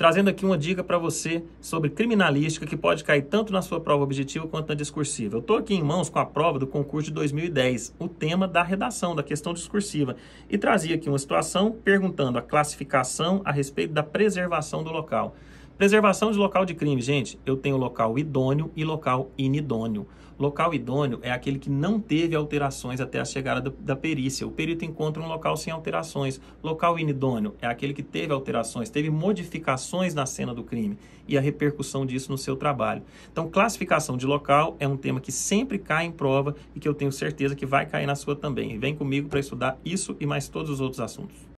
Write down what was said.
trazendo aqui uma dica para você sobre criminalística que pode cair tanto na sua prova objetiva quanto na discursiva. Eu estou aqui em mãos com a prova do concurso de 2010, o tema da redação, da questão discursiva, e trazia aqui uma situação perguntando a classificação a respeito da preservação do local. Preservação de local de crime, gente, eu tenho local idôneo e local inidôneo. Local idôneo é aquele que não teve alterações até a chegada do, da perícia. O perito encontra um local sem alterações. Local inidôneo é aquele que teve alterações, teve modificações na cena do crime e a repercussão disso no seu trabalho. Então, classificação de local é um tema que sempre cai em prova e que eu tenho certeza que vai cair na sua também. Vem comigo para estudar isso e mais todos os outros assuntos.